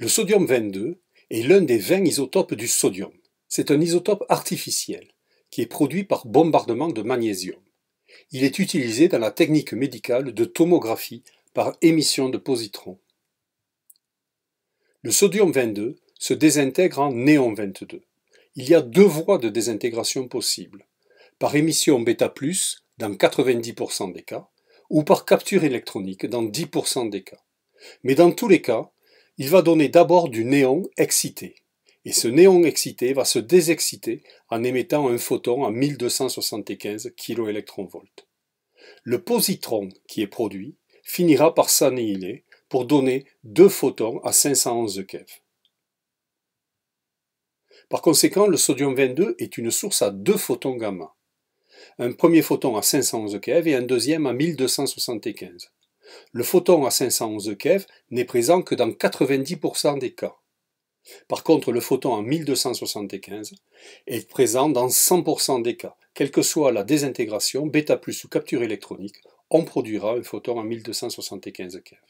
Le sodium 22 est l'un des 20 isotopes du sodium. C'est un isotope artificiel qui est produit par bombardement de magnésium. Il est utilisé dans la technique médicale de tomographie par émission de positrons. Le sodium 22 se désintègre en néon 22. Il y a deux voies de désintégration possibles. Par émission bêta plus dans 90% des cas ou par capture électronique dans 10% des cas. Mais dans tous les cas, il va donner d'abord du néon excité. Et ce néon excité va se désexciter en émettant un photon à 1275 keV. Le positron qui est produit finira par s'annihiler pour donner deux photons à 511 keV. Par conséquent, le sodium 22 est une source à deux photons gamma. Un premier photon à 511 keV et un deuxième à 1275. Le photon à 511 keV n'est présent que dans 90% des cas. Par contre, le photon en 1275 est présent dans 100% des cas. Quelle que soit la désintégration, bêta plus ou capture électronique, on produira un photon à 1275 keV.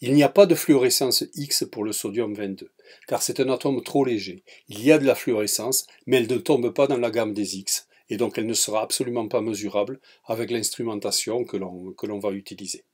Il n'y a pas de fluorescence X pour le sodium 22, car c'est un atome trop léger. Il y a de la fluorescence, mais elle ne tombe pas dans la gamme des X, et donc elle ne sera absolument pas mesurable avec l'instrumentation que l'on va utiliser.